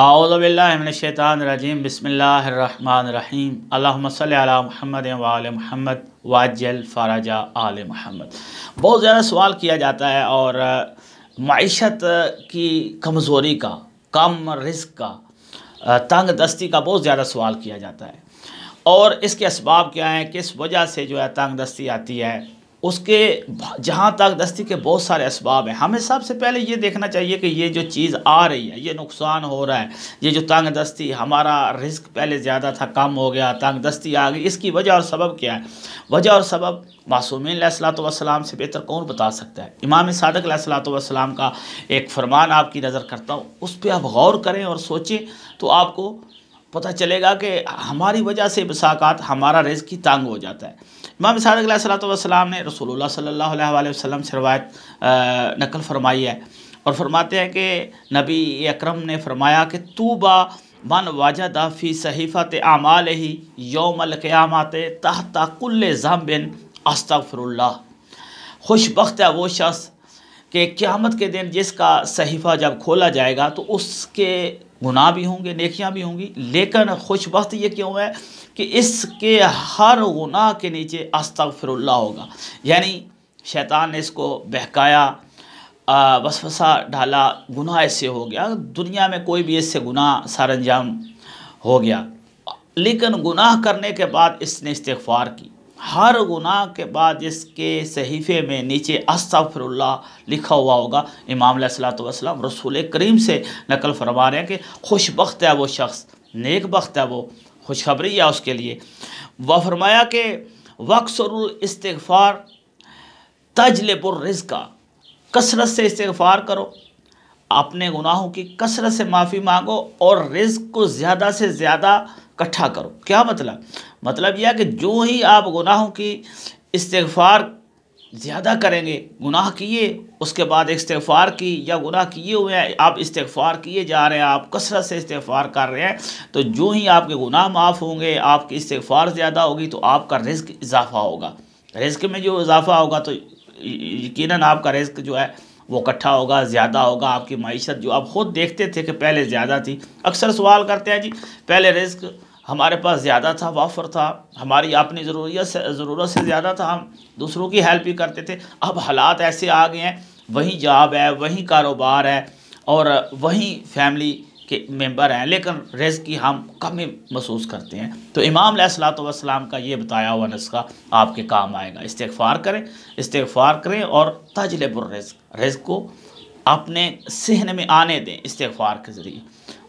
आउलबिल्लाशैतानरजीम बसमीम अल्ला महमद वाल महमद वाजल फ़राजा आल महमद बहुत ज़्यादा सवाल किया जाता है और मीशत की कमज़ोरी का कम रिस्क का तंग दस्ती का बहुत ज़्यादा सवाल किया जाता है और इसके इसबाब क्या हैं किस वजह से जो है तंग दस्ती आती है उसके जहाँ तक दस्ती के बहुत सारे इसबाब हैं हमें सबसे पहले ये देखना चाहिए कि ये जो चीज़ आ रही है ये नुकसान हो रहा है ये जो तंग दस्ती हमारा रिस्क पहले ज़्यादा था कम हो गया तंग दस्ती आ गई इसकी वजह और सबब क्या है वजह और सबब मासूमिन सलाम से बेहतर कौन बता सकता है इमाम सादक सलाम का एक फरमान आपकी नज़र करता हूँ उस पर आप गौर करें और सोचें तो आपको पता चलेगा कि हमारी वजह से बसाक़ात हमारा रिज़ की तंग हो जाता है इमाम सादक सलाम ने रसूल सल्ला वसलम से रवायत नकल फरमाई है और फरमाते हैं कि नबी अक्रम ने फरमाया कि तू बा मन वाजा दाफ़ी सहीफ़त आमाल ही योमल क़्यामत तहताकुल्ल ज़म्बिन अस्तफ़रल्ला खुशबख्त है वो शख्स के क़्यामत के दिन जिसका सहीफ़ा जब खोला जाएगा तो उसके गुनाह भी होंगे नेकियां भी होंगी लेकिन खुश वक्त ये क्यों है कि इसके हर गुनाह के नीचे अस्तगफिरुल्लाह होगा यानी शैतान ने इसको बहकाया वसवसा डाला गुनाह इससे हो गया दुनिया में कोई भी इससे गुनाह सरंजाम हो गया लेकिन गुनाह करने के बाद इसने इस्तफार की हर गुनाह के बाद इसके सहीफे में नीचे अस्तफ़रुल्ला लिखा हुआ होगा इमाम सलातम रसूल करीम से नकल फरमा रहे हैं कि खुशबख्त है वो शख्स नेक बख्त है वो खुशखबरी है उसके लिए वह फरमाया कि वक्सरस्तफ़ार तजलपुरज़ का कसरत से इस्तफ़ार करो अपने गुनाहों की कसरत से माफ़ी मांगो और रिज़ को ज़्यादा से ज़्यादा इकट्ठा करो क्या मतलब मतलब यह कि जो ही आप गुनाहों की इस्तफार ज़्यादा करेंगे गुनाह किए उसके बाद इस्तफार की या गुनाह किए हुए हैं आप इस्तफार किए जा रहे हैं आप कसरत से इस्तफार कर रहे हैं तो जो ही आपके गुनाह माफ़ होंगे आपकी इस्तफार ज़्यादा होगी तो आपका रिस्क इजाफा होगा रिस्क में जो इजाफा होगा तो यकीन आपका रिस्क जो है वो इकट्ठा होगा ज़्यादा होगा आपकी मीशत जो आप ख़ुद देखते थे कि पहले ज़्यादा थी अक्सर सवाल करते हैं जी पहले रिस्क हमारे पास ज़्यादा था वाफर था हमारी अपनी ज़रूरत से ज़रूरत से ज़्यादा था हम दूसरों की हेल्प भी करते थे अब हालात ऐसे आ गए हैं वहीं जॉब है वहीं कारोबार है और वहीं फैमिली के मेंबर हैं लेकिन रेज की हम कमी महसूस करते हैं तो इमाम सलाम का ये बताया हुआ नस्खा आपके काम आएगा इस्तफ़ार करें इस्तफ़ार करें और तजलबुल रेज को अपने सहन में आने दें इस्तफ़ार के ज़रिए